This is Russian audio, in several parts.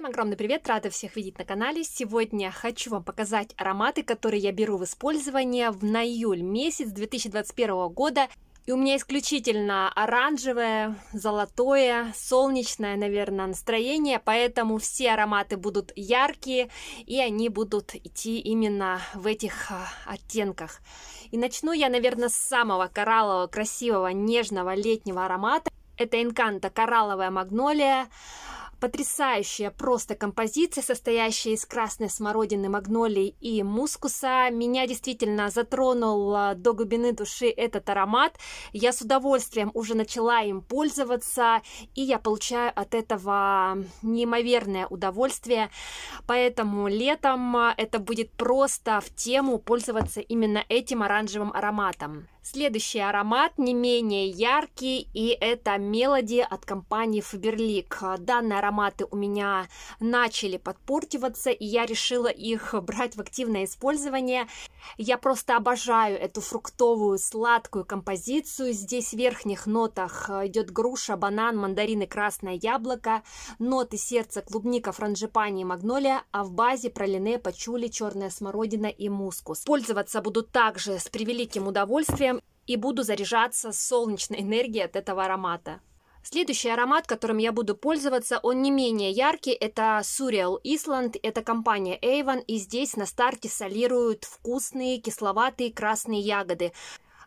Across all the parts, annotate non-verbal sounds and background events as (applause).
Всем огромный привет, рада всех видеть на канале. Сегодня хочу вам показать ароматы, которые я беру в использование в на июль месяц 2021 года. И у меня исключительно оранжевое, золотое, солнечное, наверное, настроение, поэтому все ароматы будут яркие, и они будут идти именно в этих а, оттенках. И начну я, наверное, с самого кораллового, красивого, нежного летнего аромата. Это инканта коралловая магнолия. Потрясающая просто композиция, состоящая из красной смородины, магнолии и мускуса. Меня действительно затронул а, до глубины души этот аромат. Я с удовольствием уже начала им пользоваться, и я получаю от этого неимоверное удовольствие. Поэтому летом а, это будет просто в тему пользоваться именно этим оранжевым ароматом. Следующий аромат не менее яркий, и это мелоди от компании Faberlic. Данные ароматы у меня начали подпортиваться, и я решила их брать в активное использование. Я просто обожаю эту фруктовую сладкую композицию. Здесь в верхних нотах идет груша, банан, мандарины, красное яблоко, ноты сердца, клубника, франжипани и магнолия, а в базе пролине, пачули, черная смородина и мускус. Пользоваться буду также с превеликим удовольствием, и буду заряжаться солнечной энергией от этого аромата. Следующий аромат, которым я буду пользоваться, он не менее яркий, это Surreal Island, это компания Avon, и здесь на старте солируют вкусные кисловатые красные ягоды.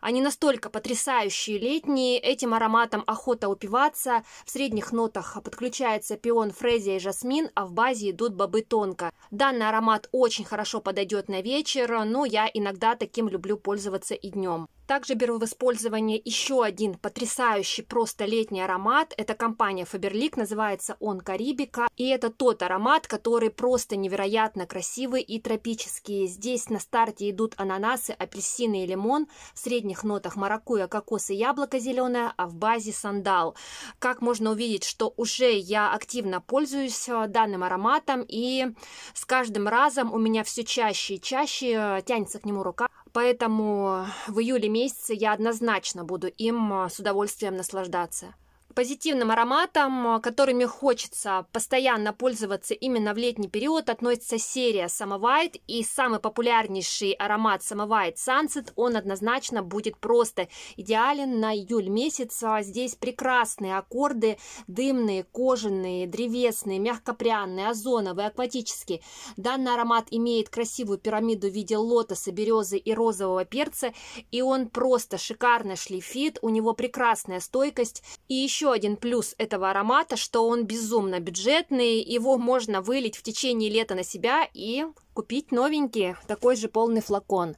Они настолько потрясающие летние, этим ароматом охота упиваться. В средних нотах подключается пион фрезия и жасмин, а в базе идут бобы тонко. Данный аромат очень хорошо подойдет на вечер, но я иногда таким люблю пользоваться и днем. Также беру в использование еще один потрясающий просто летний аромат. Это компания Faberlic, называется он Карибика. И это тот аромат, который просто невероятно красивый и тропический. Здесь на старте идут ананасы, апельсины и лимон. В средних нотах маракуя, кокос и яблоко зеленое, а в базе сандал. Как можно увидеть, что уже я активно пользуюсь э, данным ароматом. И с каждым разом у меня все чаще и чаще э, тянется к нему рука. Поэтому в июле месяце я однозначно буду им а, с удовольствием наслаждаться позитивным ароматом, э, которыми хочется постоянно пользоваться именно в летний период, относится серия Самовайт. И самый популярнейший аромат Самовайт Sunset, он однозначно будет просто идеален на июль месяц. А здесь прекрасные аккорды, дымные, кожаные, древесные, мягкопряные, озоновые, акватические. Данный аромат имеет красивую пирамиду в виде лотоса, березы и розового перца. И он просто шикарно шлифит, у него прекрасная стойкость. И еще еще один плюс этого аромата, что он безумно бюджетный, его можно вылить в течение лета на себя и купить новенький, такой же полный флакон.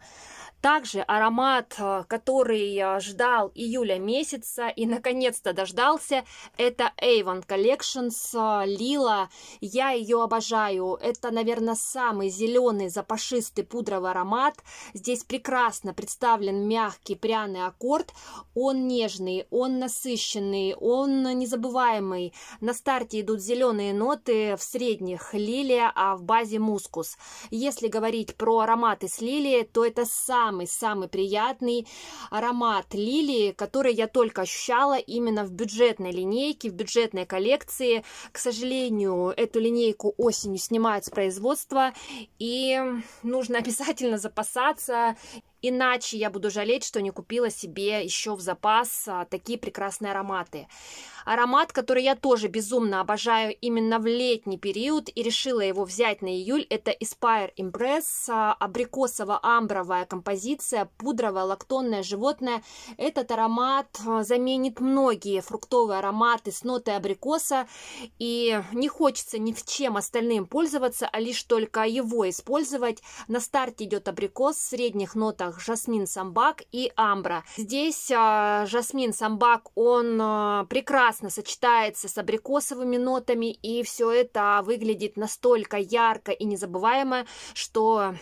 Также аромат, э, который э, ждал июля месяца и наконец-то дождался, это Avon Collections э, Лила. Я ее обожаю. Это, наверное, самый зеленый запашистый пудровый аромат. Здесь прекрасно представлен мягкий пряный аккорд. Он нежный, он насыщенный, он незабываемый. На старте идут зеленые ноты, в средних лилия, а в базе мускус. Если говорить про ароматы с лилией, то это самый самый-самый приятный аромат лилии, который я только ощущала именно в бюджетной линейке, в бюджетной коллекции. К сожалению, эту линейку осенью снимают с производства, и нужно (laughs) обязательно запасаться иначе я буду жалеть, что не купила себе еще в запас а, такие прекрасные ароматы. Аромат, который я тоже безумно обожаю именно в летний период и решила его взять на июль, это Inspire Impress, а, абрикосово-амбровая композиция, пудровое лактонное животное. Этот аромат а, заменит многие фруктовые ароматы с нотой абрикоса, и не хочется ни в чем остальным пользоваться, а лишь только его использовать. На старте идет абрикос, в средних нотах жасмин самбак и амбра. Здесь а, жасмин самбак, он прекрасно прекрасно сочетается с абрикосовыми нотами, и все это выглядит настолько ярко и незабываемо, что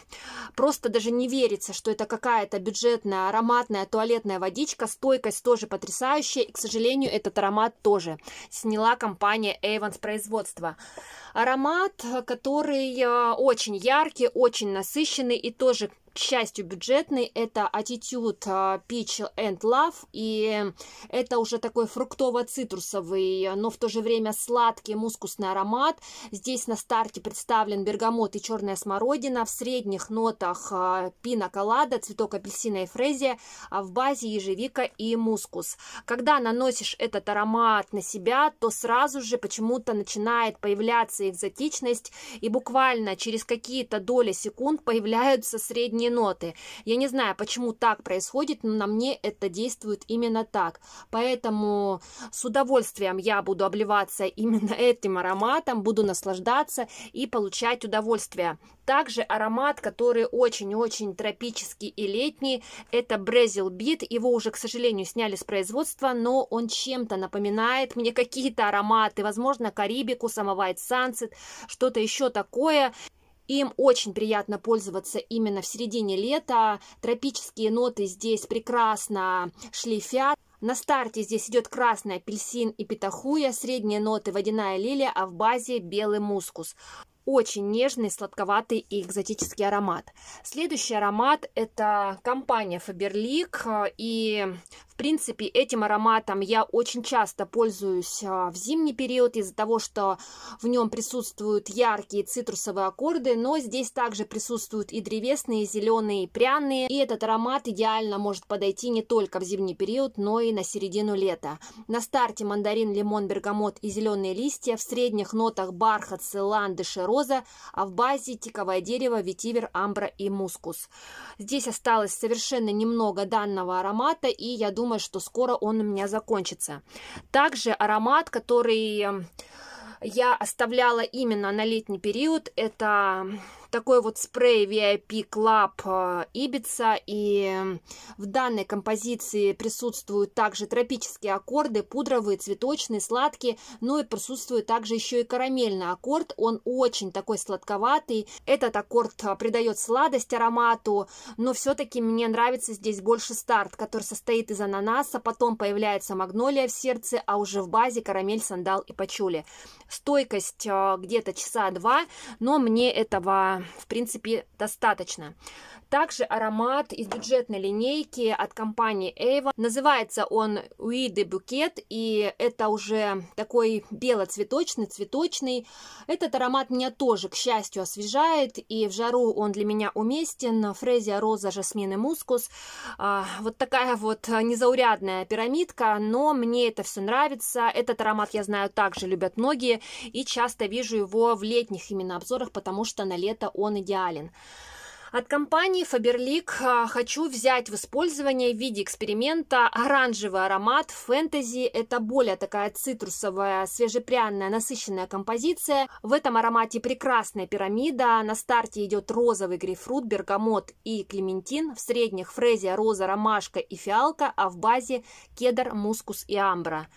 просто даже не верится, что это какая-то бюджетная, ароматная туалетная водичка. Стойкость тоже потрясающая, и, к сожалению, этот аромат тоже сняла компания Avon с производства. Аромат, э, который э, очень яркий, очень насыщенный и тоже частью счастью, бюджетный. Это Attitude а, Peach and Love. И это уже такой фруктово-цитрусовый, но в то же время сладкий мускусный аромат. Здесь на старте представлен бергамот и черная смородина. В средних нотах а, пина колада, цветок апельсина и фрезия. А в базе ежевика и мускус. Когда наносишь этот аромат на себя, то сразу же почему-то начинает появляться экзотичность. И буквально через какие-то доли секунд появляются средние мне ноты. Я не знаю, почему так происходит, но на мне это действует именно так. Поэтому с удовольствием я буду обливаться именно (laughs) этим ароматом, буду наслаждаться и получать удовольствие. Также аромат, который очень-очень тропический и летний, это Brazil Beat. Его уже, к сожалению, сняли с производства, но он чем-то напоминает мне какие-то ароматы, возможно, Карибику, Самовайт Сансет, что-то еще такое. Им очень приятно пользоваться именно в середине лета. Тропические ноты здесь прекрасно шлифят. На старте здесь идет красный апельсин и петахуя, средние ноты водяная лилия, а в базе белый мускус очень нежный, сладковатый и экзотический аромат. Следующий аромат – это компания Faberlic, э, и, в принципе, этим ароматом я очень часто пользуюсь а, в зимний период из-за того, что в нем присутствуют яркие цитрусовые аккорды, но здесь также присутствуют и древесные, и зеленые, и пряные. И этот аромат идеально может подойти не только в зимний период, но и на середину лета. На старте мандарин, лимон, бергамот и зеленые листья, в средних нотах бархат, ландыш и роза, а в базе тиковое дерево, ветивер, амбра и мускус. Здесь осталось совершенно немного данного аромата, и я думаю, думаю, что скоро он у меня закончится. Также аромат, который эм, я оставляла именно на летний период, это такой вот спрей VIP Club э, Ibiza, и в данной композиции присутствуют также тропические аккорды, пудровые, цветочные, сладкие, ну и присутствует также еще и карамельный аккорд, он очень такой сладковатый, этот аккорд э, придает сладость аромату, но все-таки мне нравится здесь больше старт, который состоит из ананаса, потом появляется магнолия в сердце, а уже в базе карамель, сандал и пачули. Стойкость э, где-то часа два, но мне этого в принципе, достаточно. Также аромат из бюджетной линейки от компании Avon. Называется он Уи де Букет, и это уже такой белоцветочный, цветочный. Этот аромат меня тоже, к счастью, освежает, и в жару он для меня уместен. Фрезия, роза, жасмин и мускус. А, вот такая вот незаурядная пирамидка, но мне это все нравится. Этот аромат, я знаю, также любят многие, и часто вижу его в летних именно обзорах, потому что на лето он идеален. От компании Faberlic а, хочу взять в использование в виде эксперимента оранжевый аромат фэнтези. Это более такая цитрусовая, свежепряная, насыщенная композиция. В этом аромате прекрасная пирамида. На старте идет розовый грейпфрут, бергамот и клементин. В средних фрезия, роза, ромашка и фиалка, а в базе кедр, мускус и амбра.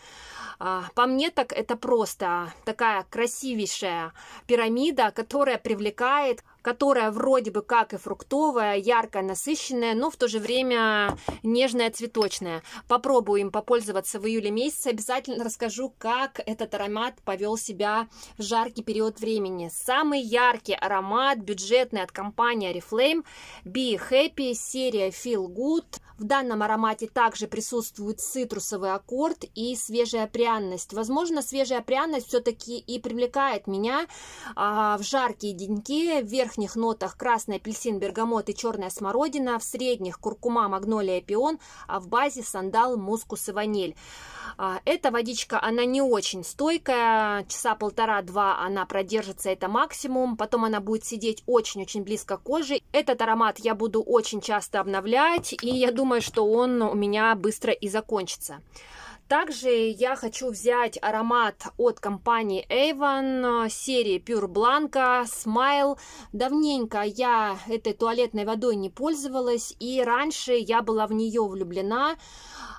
А, по мне так это просто такая красивейшая пирамида, которая привлекает которая вроде бы как и фруктовая, яркая, насыщенная, но в то же время нежная, цветочная. Попробую им попользоваться в июле месяце. Обязательно расскажу, как этот аромат повел себя в жаркий период времени. Самый яркий аромат, бюджетный от компании Reflame, Be Happy, серия Feel Good. В данном аромате также присутствует цитрусовый аккорд и свежая пряность пряность. Возможно, свежая пряность все-таки и привлекает меня а, в жаркие деньки. В верхних нотах красный апельсин, бергамот и черная смородина, в средних куркума, магнолия, пион, а в базе сандал, мускус и ваниль. А, эта водичка, она не очень стойкая, часа полтора-два она продержится, это максимум, потом она будет сидеть очень-очень близко к коже. Этот аромат я буду очень часто обновлять, и я думаю, что он у меня быстро и закончится. Также я хочу взять аромат от компании Avon э, серии Pure Blanco Smile. Давненько я этой туалетной водой не пользовалась, и раньше я была в нее влюблена.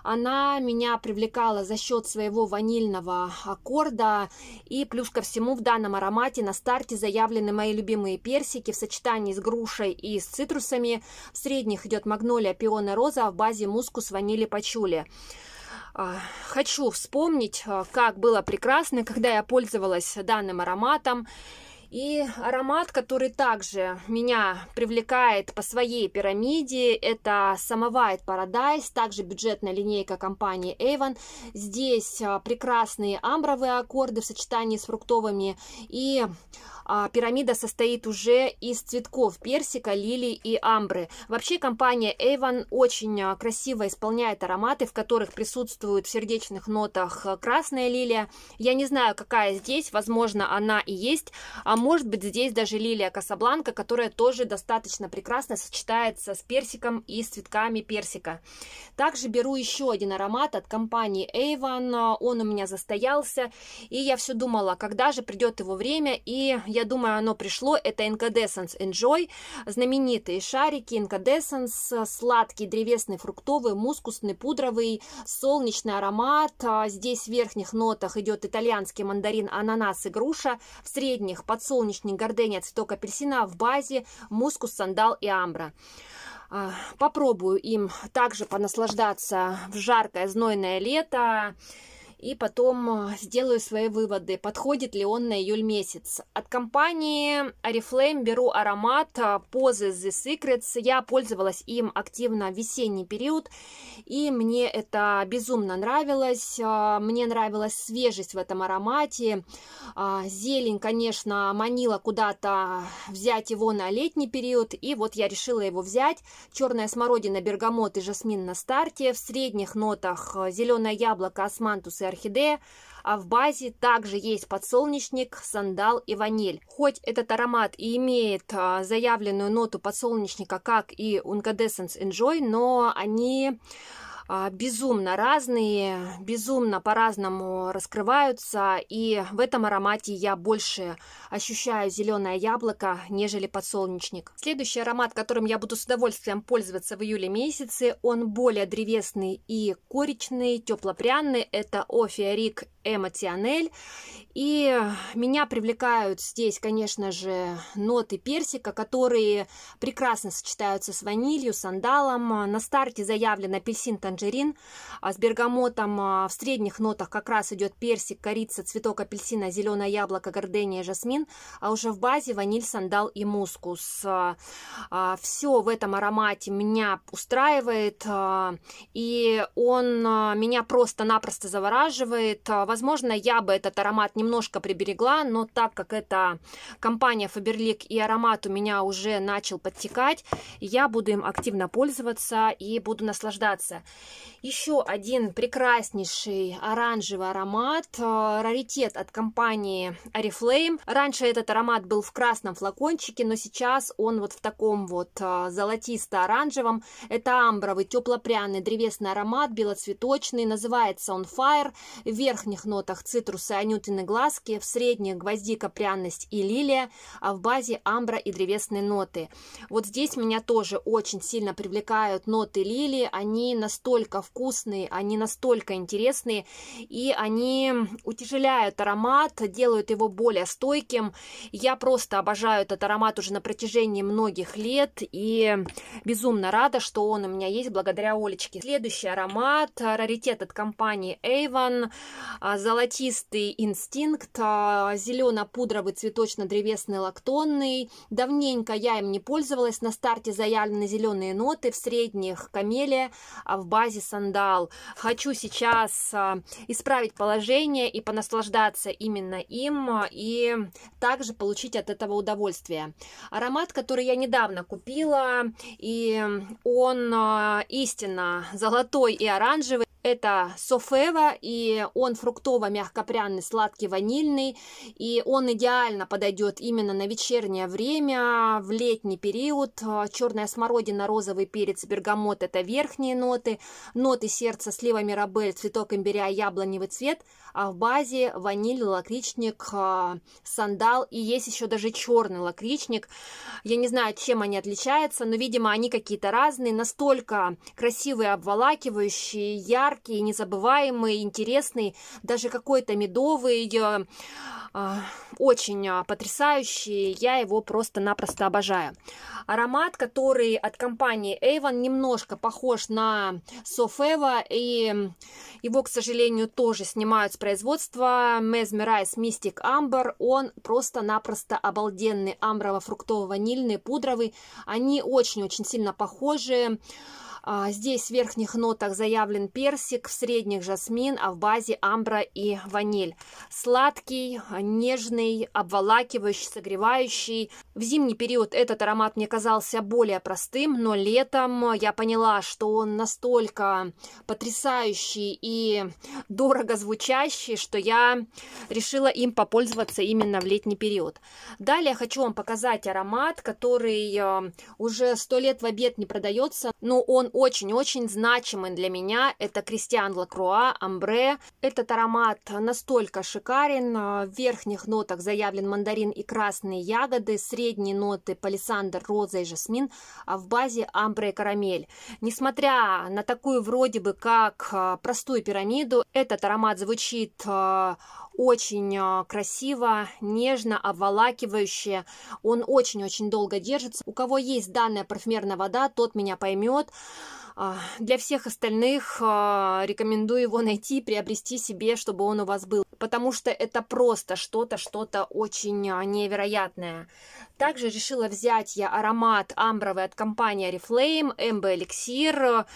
Она меня привлекала за счет своего ванильного аккорда, и плюс ко всему в данном аромате на старте заявлены мои любимые персики в сочетании с грушей и с цитрусами. В средних идет магнолия, пиона, роза, а в базе мускус, ванили, пачули. А, хочу вспомнить, а, как было прекрасно, когда я пользовалась данным ароматом. И аромат, который также меня привлекает по своей пирамиде, это Samovite Paradise, также бюджетная линейка компании Avon. Здесь а, прекрасные амбровые аккорды в сочетании с фруктовыми. И а, пирамида состоит уже из цветков персика, лилии и амбры. Вообще компания Avon очень а, красиво исполняет ароматы, в которых присутствуют в сердечных нотах красная лилия. Я не знаю, какая здесь, возможно, она и есть, может быть здесь даже лилия Касабланка, которая тоже достаточно прекрасно сочетается с персиком и с цветками персика. Также беру еще один аромат от компании Avon, он у меня застоялся, и я все думала, когда же придет его время, и я думаю, оно пришло, это Incandescence Enjoy, знаменитые шарики Incandescence, сладкий, древесный, фруктовый, мускусный, пудровый, солнечный аромат, а здесь в верхних нотах идет итальянский мандарин, ананас и груша, в средних подсолнечный подсолнечник, гордения, цветок апельсина в базе, мускус, сандал и амбра. А, попробую им также понаслаждаться в жаркое, знойное лето и потом э, сделаю свои выводы, подходит ли он на июль месяц. От компании Oriflame беру аромат Pose э, The Secrets. Я пользовалась им активно в весенний период, и мне это безумно нравилось. Э, мне нравилась свежесть в этом аромате. Зелень, конечно, манила куда-то взять его на летний период, и вот я решила его взять. Черная смородина, бергамот и жасмин на старте. В средних нотах зеленое яблоко, османтус и орхидея, а в базе также есть подсолнечник, сандал и ваниль. Хоть этот аромат и имеет а, заявленную ноту подсолнечника, как и Ungadessence Enjoy, но они а, безумно разные, безумно по-разному раскрываются, и в этом аромате я больше ощущаю зеленое яблоко, нежели подсолнечник. Следующий аромат, которым я буду с удовольствием пользоваться в июле месяце, он более древесный и коричный, теплопряный, это Офиарик Эмма Тианель. И меня привлекают здесь, конечно же, ноты персика, которые прекрасно сочетаются с ванилью, сандалом. На старте заявлен апельсин, танжерин а с бергамотом. А, в средних нотах как раз идет персик, корица, цветок апельсина, зеленое яблоко, гордения жасмин. А уже в базе ваниль, сандал и мускус. А, Все в этом аромате меня устраивает. И он меня просто-напросто завораживает. Возможно, я бы этот аромат немножко приберегла, но так как это компания Faberlic и аромат у меня уже начал подтекать, я буду им активно пользоваться и буду наслаждаться. Еще один прекраснейший оранжевый аромат, э, раритет от компании Oriflame. Раньше этот аромат был в красном флакончике, но сейчас он вот в таком вот э, золотисто-оранжевом. Это амбровый, теплопряный, древесный аромат, белоцветочный, называется он Fire. Верхних нотах цитрусы, анютины глазки, в средних гвоздика, пряность и лилия, а в базе амбра и древесные ноты. Вот здесь меня тоже очень сильно привлекают ноты лилии, они настолько вкусные, они настолько интересные, и они утяжеляют аромат, делают его более стойким. Я просто обожаю этот аромат уже на протяжении многих лет, и безумно рада, что он у меня есть благодаря Олечке. Следующий аромат, раритет от компании Avon, а, золотистый инстинкт, а, зелено-пудровый цветочно-древесный лактонный. Давненько я им не пользовалась. На старте заявлены зеленые ноты, в средних камелия, а в базе сандал. Хочу сейчас а, исправить положение и понаслаждаться именно им, и также получить от этого удовольствие. Аромат, который я недавно купила, и он истинно золотой и оранжевый, это софева, и он фруктово-мягкопряный, сладкий, ванильный, и он идеально подойдет именно на вечернее время, в летний период. А, Черная смородина, розовый перец, бергамот – это верхние ноты, ноты сердца, слива мирабель, цветок имбиря, яблоневый цвет, а в базе ваниль, лакричник, а, сандал, и есть еще даже черный лакричник. Я не знаю, чем они отличаются, но, видимо, они какие-то разные, настолько красивые, обволакивающие, яркие, яркий, незабываемый, интересный, даже какой-то медовый, э, а, очень а, потрясающий. Я его просто-напросто обожаю. Аромат, который от компании Avon немножко похож на Sofeva, и его, к сожалению, тоже снимают с производства. Mesmerize Mystic Amber. Он просто-напросто обалденный. Амброво-фруктово-ванильный, пудровый. Они очень-очень сильно похожи. А, здесь в верхних нотах заявлен персик, в средних жасмин, а в базе амбра и ваниль. Сладкий, нежный, обволакивающий, согревающий. В зимний период этот аромат мне казался более простым, но летом я поняла, что он настолько потрясающий и дорого звучащий, что я решила им попользоваться именно в летний период. Далее хочу вам показать аромат, который э, уже сто лет в обед не продается, но он очень-очень значимый для меня. Это Кристиан Лакруа, Амбре. Этот аромат настолько шикарен. А, в верхних нотах заявлен мандарин и красные ягоды, средние ноты палисандр, роза и жасмин, а в базе амбре и карамель. Несмотря на такую вроде бы как а, простую пирамиду, этот аромат звучит а, очень а, красиво, нежно, обволакивающее. Он очень-очень долго держится. У кого есть данная парфюмерная вода, тот меня поймет. А, для всех остальных а, рекомендую его найти, приобрести себе, чтобы он у вас был, потому что это просто что-то, что-то очень а, невероятное. Также решила взять я аромат амбровый от компании Reflame, MB Elixir.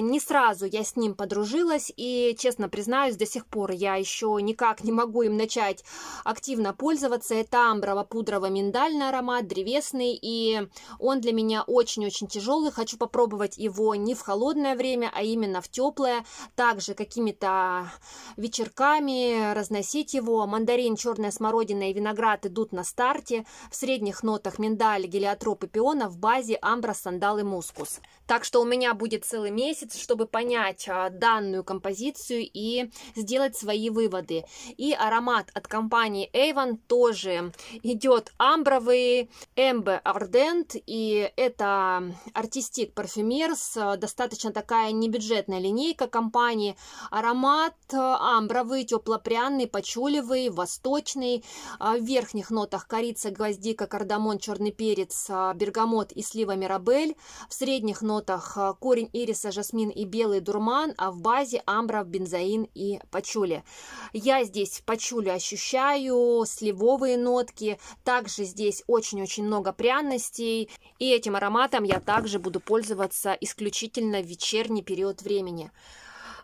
Не сразу я с ним подружилась и, честно признаюсь, до сих пор я еще никак не могу им начать активно пользоваться. Это амброво-пудрово-миндальный аромат, древесный, и он для меня очень-очень тяжелый. Хочу попробовать его его не в холодное время, а именно в теплое. Также какими-то вечерками разносить его. Мандарин, черная смородина и виноград идут на старте. В средних нотах миндаль, гелиотроп и пиона, в базе амбра, сандал и мускус. Так что у меня будет целый месяц, чтобы понять а, данную композицию и сделать свои выводы. И аромат от компании Avon тоже идет амбровый, Эмбе Ардент, и это артистик парфюмер с Э, достаточно такая небюджетная линейка компании. Аромат э, амбровый, теплопряный, пачулевый, восточный. Э, в верхних нотах корица, гвоздика, кардамон, черный перец, бергамот и слива мирабель. В средних нотах корень ириса, жасмин и белый дурман, а в базе амбров, бензоин и пачули. Я здесь пачулю ощущаю, сливовые нотки. Также здесь очень-очень много пряностей. И этим ароматом я также буду пользоваться исключительно исключительно в вечерний период времени.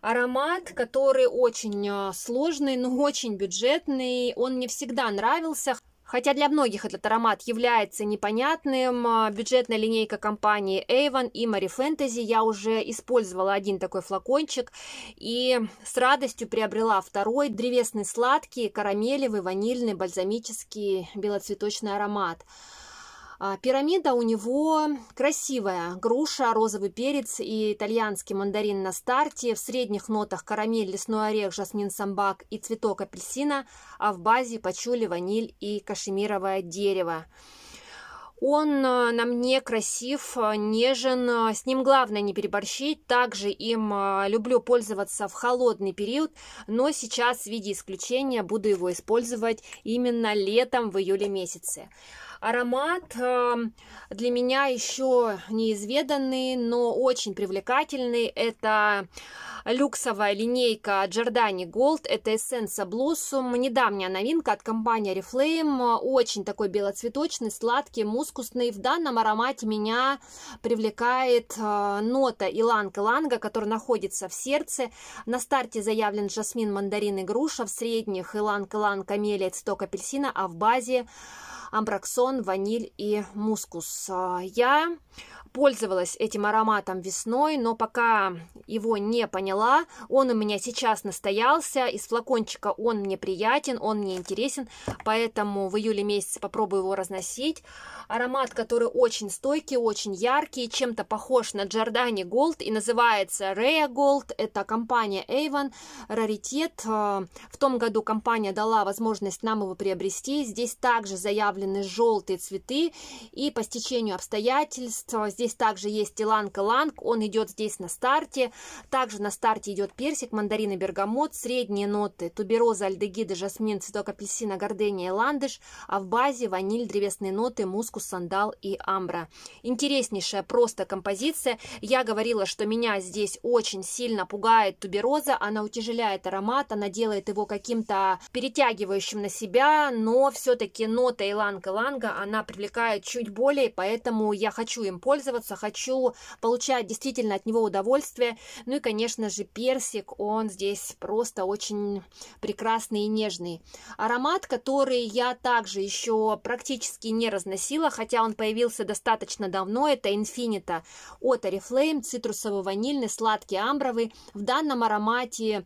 Аромат, который очень а, сложный, (laughs) но очень бюджетный, он мне всегда нравился. Хотя для многих этот аромат является непонятным, а, бюджетная линейка компании Avon и Marie Fantasy, я уже использовала один такой флакончик и с радостью приобрела второй, древесный сладкий, карамелевый, ванильный, бальзамический, белоцветочный аромат. А, пирамида у него красивая. Груша, розовый перец и итальянский мандарин на старте. В средних нотах карамель, лесной орех, жасмин самбак и цветок апельсина. А в базе пачули, ваниль и кашемировое дерево. Он э, на мне красив, э, нежен, с ним главное не переборщить. Также им э, люблю пользоваться в холодный период, но сейчас в виде исключения буду его использовать именно летом в июле месяце. Аромат э, для меня еще неизведанный, но очень привлекательный. Это люксовая линейка Giordani Gold, это эссенция Blossom, недавняя новинка от компании Reflame, очень такой белоцветочный, сладкий, мускусный. В данном аромате меня привлекает э, нота иланг-иланга, который находится в сердце. На старте заявлен жасмин, мандарин и груша, в средних иланг-иланг, камелия, цветок апельсина, а в базе амбраксон, лимон, ваниль и мускус. А, я пользовалась этим ароматом весной, но пока его не поняла, он у меня сейчас настоялся, из флакончика он мне приятен, он мне интересен, поэтому в июле месяце попробую его разносить. Аромат, который очень стойкий, очень яркий, чем-то похож на Giordani Gold и называется Rare Gold, это компания Avon, раритет. Э, в том году компания дала возможность нам его приобрести, здесь также заявлены желтые цветы и по стечению обстоятельств, здесь также есть и ланг он идет здесь на старте, также на старте идет персик, мандарин и бергамот, средние ноты, тубероза, альдегиды, жасмин, цветок апельсина, гордения и ландыш, а в базе ваниль, древесные ноты, мускус, сандал и амбра. Интереснейшая просто композиция. Я говорила, что меня здесь очень сильно пугает тубероза, она утяжеляет аромат, она делает его каким-то перетягивающим на себя, но все-таки нота иланг-иланга, она привлекает чуть более, поэтому я хочу им пользоваться, хочу получать действительно от него удовольствие. Ну и, конечно же, персик, он здесь просто очень прекрасный и нежный. Аромат, который я также еще практически не разносила, хотя он появился достаточно давно, это Infinita от Oriflame, цитрусово-ванильный, сладкий амбровый. В данном аромате э,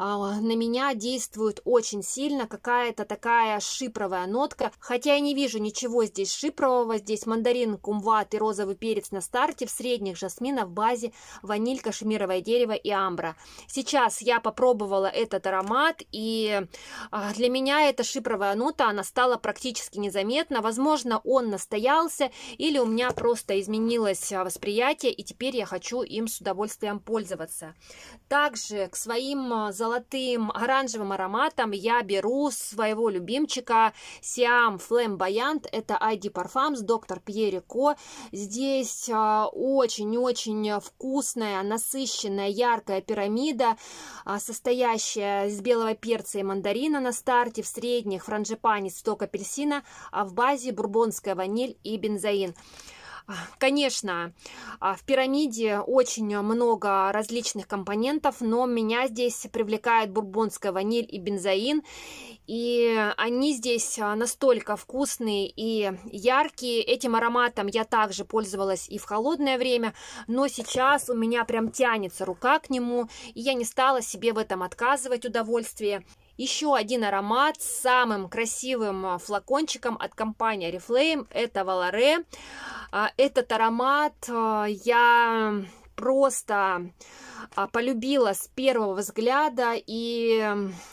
на меня действует очень сильно какая-то такая шипровая нотка, хотя я не вижу ничего здесь шипрового, здесь мандарин, кумват и розовый перец на старте, в средних жасмина, в базе ваниль, кашемир кашемировое дерево и амбра. Сейчас я попробовала этот аромат, и а, для меня эта шипровая нота, она стала практически незаметна. Возможно, он настоялся, или у меня просто изменилось а, восприятие, и теперь я хочу им с удовольствием пользоваться. Также к своим а, золотым оранжевым ароматам я беру своего любимчика Siam Flame Баянт. Это ID Parfums, доктор Пьерико. Здесь очень-очень вкусная, насыщенная насыщенная, яркая пирамида, а, состоящая из белого перца и мандарина на старте, в средних франжипани, сток апельсина, а в базе бурбонская ваниль и бензоин. Конечно, а, в пирамиде очень много различных компонентов, но меня здесь привлекает бурбонская ваниль и бензоин. И они здесь а, настолько вкусные и яркие. Этим ароматом я также пользовалась и в холодное время, но сейчас у меня прям тянется рука к нему, и я не стала себе в этом отказывать удовольствие. Еще один аромат с самым красивым а, флакончиком от компании Oriflame. Это Valare. А, этот аромат а, я просто а, полюбила с первого взгляда, и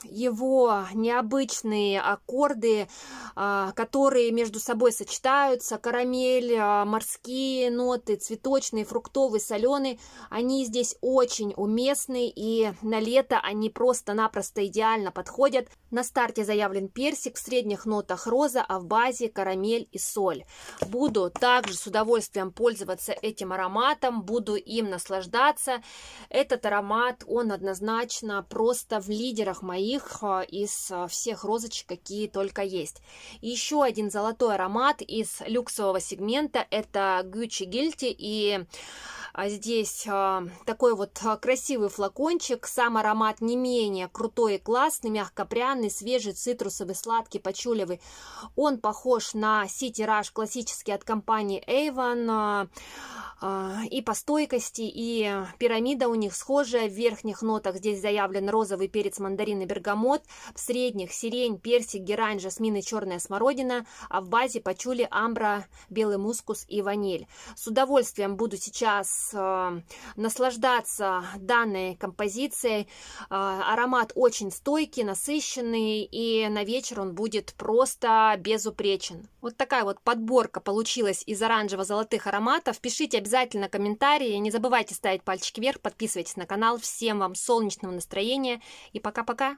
его необычные аккорды, а, которые между собой сочетаются, карамель, а, морские ноты, цветочные, фруктовые, соленые, они здесь очень уместны, и на лето они просто-напросто идеально подходят. На старте заявлен персик, в средних нотах роза, а в базе карамель и соль. Буду также с удовольствием пользоваться этим ароматом, буду им наслаждаться. Этот аромат, он однозначно просто в лидерах моих э, из э, всех розочек, какие только есть. Еще один золотой аромат из люксового сегмента, это Gucci Guilty, и а, здесь э, такой вот красивый флакончик, сам аромат не менее крутой и классный, мягко-пряный, свежий, цитрусовый, сладкий, пачулевый. Он похож на City Rush классический от компании Avon, а, и по стойкости, и пирамида у них схожая. В верхних нотах здесь заявлен розовый перец, мандарин и бергамот, в средних сирень, персик, герань, жасмин и черная смородина, а в базе пачули, амбра, белый мускус и ваниль. С удовольствием буду сейчас э, наслаждаться данной композицией. Э, аромат очень стойкий, насыщенный, и на вечер он будет просто безупречен. Вот такая вот подборка получилась из оранжево-золотых ароматов. Пишите обязательно комментарии. Не забывайте ставить пальчик вверх, подписывайтесь на канал. Всем вам солнечного настроения и пока-пока.